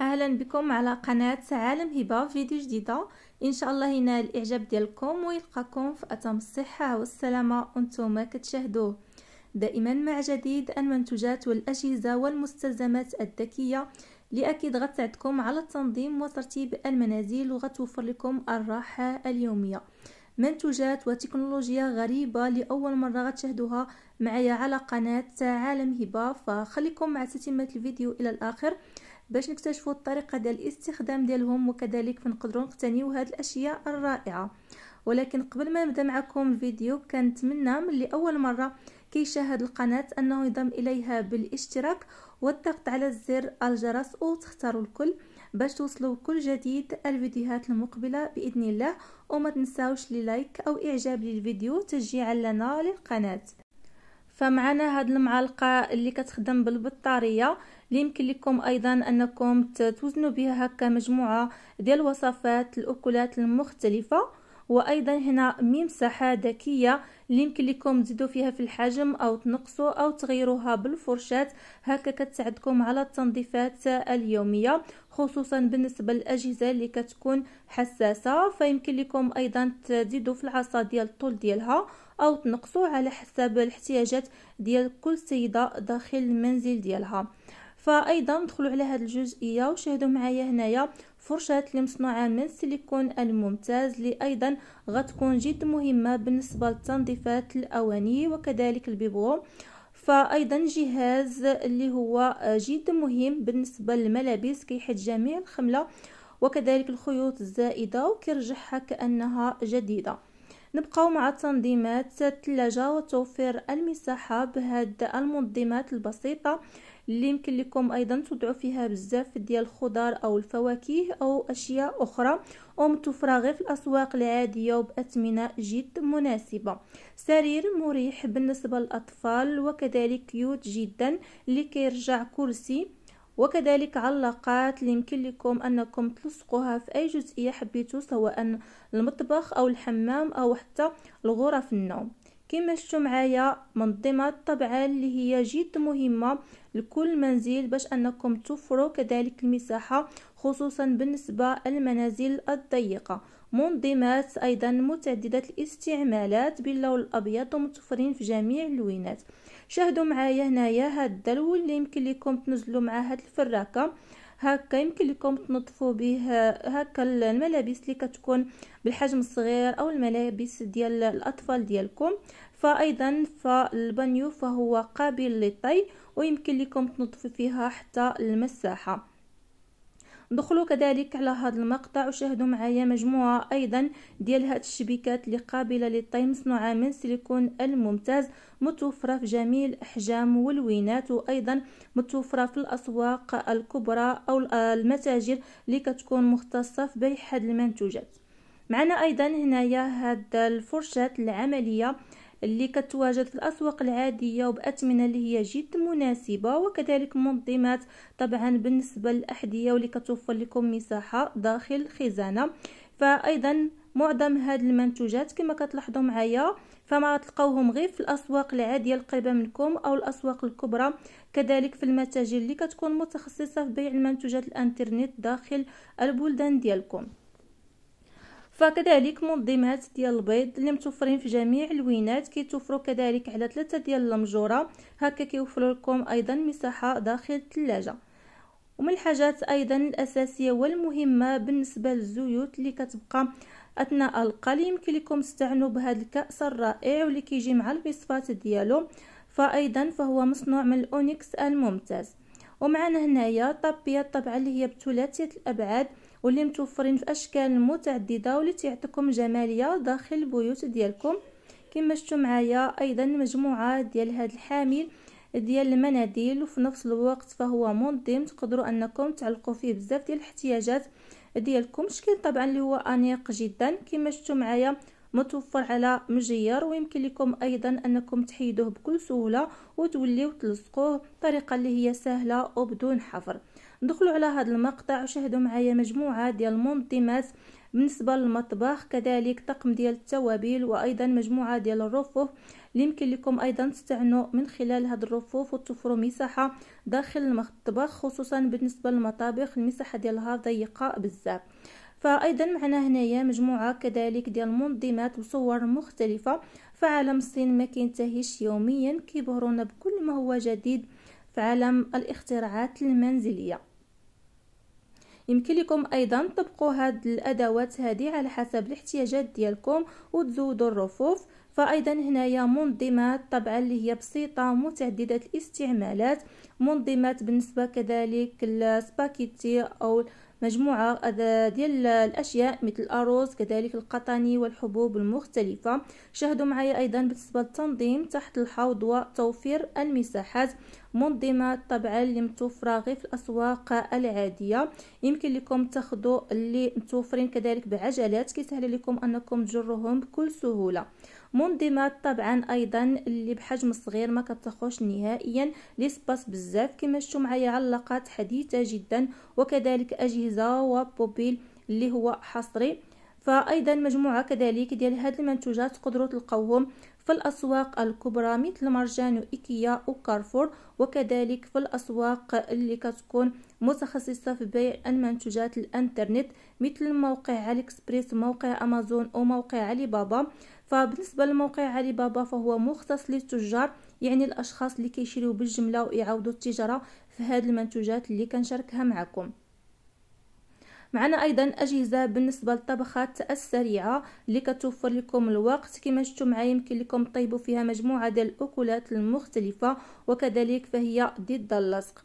اهلا بكم على قناة عالم هبة فيديو جديدة ان شاء الله ينال الاعجاب ديالكم ويلقاكم في اتم الصحة والسلامة وانتم كتشاهدوه دائما مع جديد المنتجات والاجهزة والمستلزمات الذكية لاكيد غتساعدكم على التنظيم وترتيب المنازل وغتوفر لكم الراحة اليومية منتوجات وتكنولوجيا غريبة لأول مرة غتشاهدوها معايا على قناة عالم هبة فخليكم مع تتمة الفيديو إلى الآخر باش نكتشفوا الطريقه ديال الاستخدام ديالهم وكذلك نقدروا نقتنيو هاد الاشياء الرائعه ولكن قبل ما نبدا معكم الفيديو كنتمنى من اللي اول مره كيشاهد القناه انه ينضم اليها بالاشتراك والضغط على زر الجرس وتختاروا الكل باش توصلوا كل جديد الفيديوهات المقبله باذن الله وما تنساوش لي لايك او اعجاب للفيديو تشجيعا لنا للقناه فمعنا هاد المعلقه اللي كتخدم بالبطاريه اللي يمكن لكم ايضا انكم توزنوا بها هكا مجموعه ديال وصفات الاكلات المختلفه وايضا هنا ممسحه ذكيه اللي يمكن لكم تزيدوا فيها في الحجم او تنقصوا او تغيروها بالفرشاه هكا كتساعدكم على التنظيفات اليوميه خصوصا بالنسبه للاجهزه اللي كتكون حساسه فيمكن لكم ايضا تزيدوا في العصا ديال الطول ديالها او تنقصوا على حسب الاحتياجات ديال كل سيده داخل المنزل ديالها فايضا دخلوا على هذه الجزئيه وشاهدوا معايا هنايا فرشاة المصنوعة من السيليكون الممتاز اللي أيضا غتكون جد مهمة بالنسبة لتنظيفات الأواني وكذلك البيبو فايضا جهاز اللي هو جد مهم بالنسبه للملابس كيحد جميع الخمله وكذلك الخيوط الزائده وكيرجعها كانها جديده نبقاو مع تنظيمات الثلاجه وتوفير المساحه بهاد المنظمات البسيطه اللي يمكن لكم ايضا تضعوا فيها بزاف ديال الخضار او الفواكه او اشياء اخرى ومتوفره غير في الاسواق العاديه وباثمنه جد مناسبه سرير مريح بالنسبه للاطفال وكذلك كيوت جدا اللي كيرجع كرسي وكذلك علاقات اللي يمكن لكم انكم تلصقوها في اي جزئيه حبيتو سواء المطبخ او الحمام او حتى الغرف النوم كما شفتوا معايا منظمه طبعا اللي هي جد مهمه لكل منزل باش انكم توفروا كذلك المساحه خصوصا بالنسبه للمنازل الضيقه منظمات ايضا متعدده الاستعمالات باللون الابيض ومتوفرين في جميع اللوينات شاهدوا معايا هنايا هاد الدلو اللي يمكن لكم تنزلوا مع هاد الفراكه هكا يمكن لكم تنظفوا به هكا الملابس اللي كتكون بالحجم الصغير او الملابس ديال الاطفال ديالكم فايضا فالبانيو فهو قابل للطي ويمكن لكم تنظفوا فيها حتى المساحه دخلوا كذلك على هذا المقطع وشاهدوا معايا مجموعة أيضا ديال هاد الشبكات اللي قابلة للطي مصنوعة من سيليكون الممتاز متوفرة في جميع الأحجام والوينات وأيضا متوفرة في الأسواق الكبرى أو المتاجر اللي كتكون مختصة في بيع هاد المنتوجات معنا أيضا هنايا هاد الفرشاة العملية اللي كتواجد في الأسواق العادية وبأثمنة اللي هي جد مناسبة وكذلك منظمات طبعا بالنسبة للأحذية واللي كتوفر لكم مساحة داخل الخزانة فأيضا معظم هاد المنتوجات كما كتلاحظوا معايا فما تلقاوهم غير في الاسواق العاديه القريبه منكم او الاسواق الكبرى كذلك في المتاجر اللي كتكون متخصصه في بيع المنتوجات الانترنت داخل البلدان ديالكم فكذلك منظمات ديال البيض اللي متوفرين في جميع الوينات كيتوفروا كذلك على ثلاثه ديال المجوره هكا كيوفروا لكم ايضا مساحه داخل الثلاجه ومن الحاجات ايضا الاساسيه والمهمه بالنسبه للزيوت اللي كتبقى اثناء القلي يمكن لكم تستعنوا بهذا الكاس الرائع واللي كيجي مع البيصفات ديالو فايضا فهو مصنوع من الاونيكس الممتاز ومعنا هنايا طابيه طبعا اللي هي بثلاثيه الابعاد واللي متوفرين في اشكال متعدده واللي تيعطيكم جماليه داخل البيوت ديالكم كما شفتوا معايا ايضا مجموعه ديال هذا الحامل ديال المناديل وفي نفس الوقت فهو منظم تقدروا انكم تعلقوا فيه بزاف ديال الاحتياجات ديالكم شكل طبعا اللي هو انيق جدا كما شفتوا معايا متوفر على مجير ويمكن لكم ايضا انكم تحيدوه بكل سهوله وتوليو تلصقوه بطريقه اللي هي سهله وبدون حفر ندخلوا على هذا المقطع وشاهدوا معايا مجموعه ديال المنظمات بالنسبه للمطبخ كذلك طقم ديال التوابل وايضا مجموعه ديال الرفوف اللي يمكن لكم ايضا تستعنوا من خلال هذه الرفوف وتوفروا مساحه داخل المطبخ خصوصا بالنسبه للمطابخ المساحه ديالها ضيقه بزاف فايضا معنا هنايا مجموعه كذلك ديال المنظمات وصور مختلفه فعالم الصين ما كينتهيش يوميا كيبهرونا بكل ما هو جديد في عالم الاختراعات المنزليه يمكن لكم ايضا تطبقوا هاد الادوات هذه على حسب الاحتياجات ديالكم وتزودوا الرفوف فايضا هنايا منظمات طبعا اللي هي بسيطه متعدده الاستعمالات منظمات بالنسبه كذلك السباكيتي او مجموعة ديال الأشياء مثل الأرز كذلك القطني والحبوب المختلفة شاهدوا معي أيضا بالنسبة للتنظيم تحت الحوض وتوفير المساحات منظمه طبعا اللي متوفره في الاسواق العاديه يمكن لكم تاخذوا اللي متوفرين كذلك بعجلات كيسهل لكم انكم تجروهم بكل سهوله منظمات طبعا ايضا اللي بحجم صغير ما كتخوش نهائيا لسباس بزاف كما شفتوا معايا علاقات حديثه جدا وكذلك اجهزه وبوبيل اللي هو حصري فأيضا مجموعة كذلك ديال هاد المنتوجات تقدروا تلقاوهم في الأسواق الكبرى مثل مرجان وإيكيا وكارفور وكذلك في الأسواق اللي كتكون متخصصة في بيع المنتوجات الانترنت مثل موقع علي اكسبريس موقع أمازون وموقع موقع علي بابا فبالنسبة لموقع علي بابا فهو مختص للتجار يعني الأشخاص اللي كيشريو بالجملة ويعاودوا التجارة في هاد المنتوجات اللي كنشاركها معكم معنا ايضا اجهزه بالنسبه للطبخات السريعه اللي كتوفر لكم الوقت كما شفتوا معايا يمكن لكم طيبوا فيها مجموعه ديال الاكلات المختلفه وكذلك فهي ضد اللصق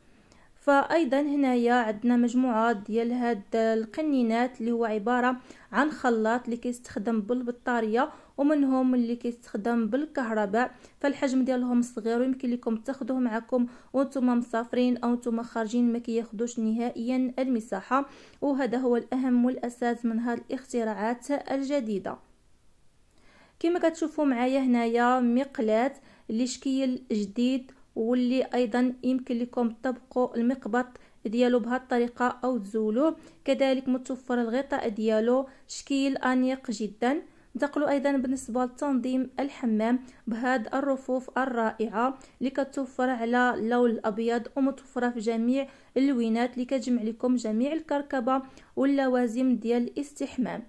فايضا هنايا عندنا مجموعه ديال هاد القنينات اللي هو عباره عن خلاط اللي كيستخدم بالبطاريه ومنهم اللي كيستخدم بالكهرباء فالحجم ديالهم صغير ويمكن لكم تاخذوه معكم وانتم مسافرين او انتم خارجين ما كياخذوش نهائيا المساحه وهذا هو الاهم والاساس من هاد الاختراعات الجديده كما كتشوفوا معايا هنايا مقلات اللي جديد واللي ايضا يمكن لكم تطبقوا المقبط ديالو بهاد الطريقه او تزولوه كذلك متوفر الغطاء ديالو شكل انيق جدا انتقلوا ايضا بالنسبه لتنظيم الحمام بهاد الرفوف الرائعه اللي كتوفر على اللون الابيض ومتوفره في جميع اللوينات اللي كتجمع لكم جميع الكركبه واللوازم ديال الاستحمام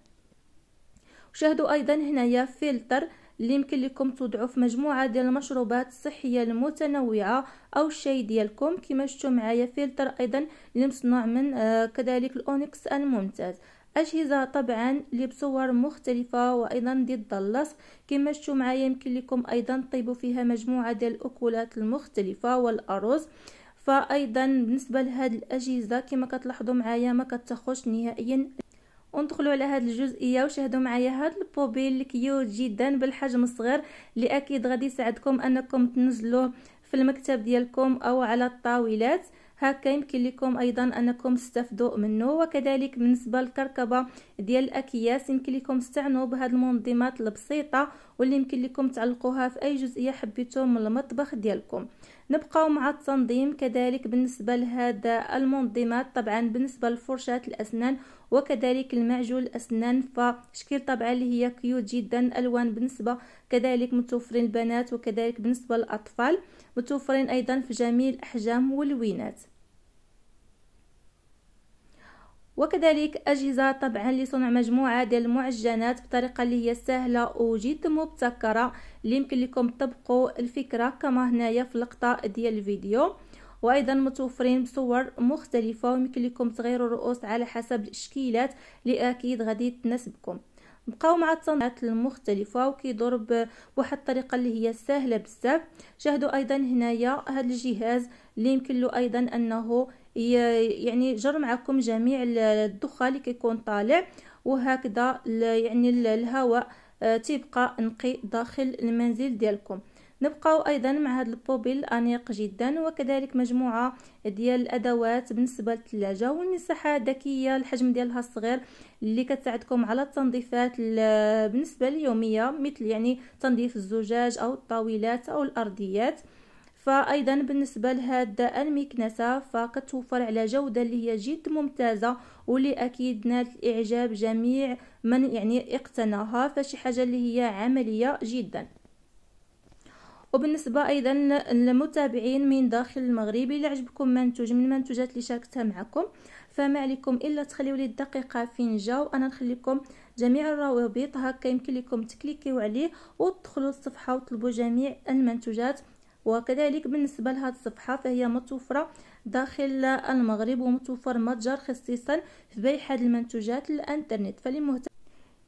شاهدوا ايضا هنايا فلتر اللي يمكن لكم توضعوا في مجموعه ديال المشروبات الصحيه المتنوعه او الشاي ديالكم كما شفتوا معايا فلتر ايضا اللي مصنوع من آه كذلك الاونكس الممتاز اجهزه طبعا اللي بصور مختلفه وايضا ضد اللصق كما شفتوا معايا يمكن لكم ايضا طيبوا فيها مجموعه ديال الاكلات المختلفه والارز فايضا بالنسبه لهاد الاجهزه كما كتلاحظوا معايا ما كتاخذش نهائيا وندخلوا على هاد الجزئيه وشاهدوا معايا هاد البوبيل كيوت جدا بالحجم الصغير اللي اكيد غادي يساعدكم انكم تنزلوه في المكتب ديالكم او على الطاولات هكا يمكن لكم ايضا انكم تستفدوا منه وكذلك بالنسبه للكركبه ديال الاكياس يمكن لكم تستعنوا بهاد المنظمات البسيطه واللي يمكن لكم تعلقوها في اي جزئيه حبيتو من المطبخ ديالكم نبقاو مع التنظيم كذلك بالنسبة لهذا المنظمات طبعا بالنسبة لفرشاة الأسنان وكذلك المعجون الأسنان فشكل طبعا اللي هي كيوت جدا ألوان بالنسبة كذلك متوفرين البنات وكذلك بالنسبة للأطفال متوفرين أيضا في جميع الأحجام والوينات وكذلك أجهزة طبعا لصنع مجموعة ديال المعجنات بطريقة اللي هي سهلة وجد مبتكرة اللي يمكن لكم تطبقوا الفكرة كما هنايا في اللقطة ديال الفيديو وايضا متوفرين بصور مختلفة ويمكن لكم تغيروا الرؤوس على حسب الاشكيلات اللي اكيد غادي تناسبكم بقاو مع التصنيعات المختلفة وكيدور بواحد الطريقة اللي هي سهلة بزاف شاهدوا ايضا هنايا هذا الجهاز اللي يمكن له ايضا انه يعني جر معكم جميع الدخان اللي كيكون طالع وهكذا يعني الهواء آه، تيبقى نقي داخل المنزل ديالكم نبقاو ايضا مع هذا البوبيل انيق جدا وكذلك مجموعه ديال الادوات بالنسبه للثلاجه والمساحه الذكيه الحجم ديالها الصغير اللي كتساعدكم على التنظيفات بالنسبه اليوميه مثل يعني تنظيف الزجاج او الطاولات او الارضيات فأيضا بالنسبة لهاد المكنسة فقد توفر على جودة اللي هي جد ممتازة واللي أكيد نالت اعجاب جميع من يعني اقتناها فشي حاجة اللي هي عملية جدا وبالنسبه ايضا للمتابعين من داخل المغرب الا عجبكم منتوج من المنتوجات اللي شاركتها معكم فما عليكم الا تخليوا لي الدقيقه فين جاو انا نخليكم جميع الروابط هكا يمكن لكم تكليكيو عليه وتدخلوا الصفحه وتطلبوا جميع المنتوجات وكذلك بالنسبه لهذه الصفحه فهي متوفره داخل المغرب ومتوفر متجر خصيصا في بيع هذه المنتوجات الانترنت فلمهتم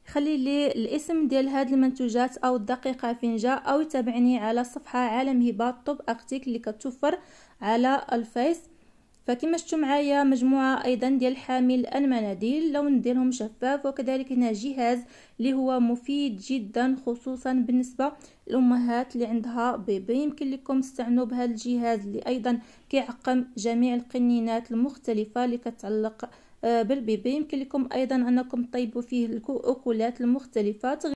خلي لي الاسم ديال هاد المنتوجات او الدقيقه فين جا او يتابعني على صفحه عالم هبه طب اختك اللي كتوفر على الفيس فكما شفتوا معايا مجموعه ايضا ديال حامل المناديل لون ديالهم شفاف وكذلك هنا جهاز اللي هو مفيد جدا خصوصا بالنسبه للامهات اللي عندها بيبي يمكن لكم تستعنوا بهذا الجهاز اللي ايضا كيعقم جميع القنينات المختلفه اللي كتعلق آه، بالبيبي يمكن لكم ايضا انكم تطيبوا فيه الاكلات المختلفه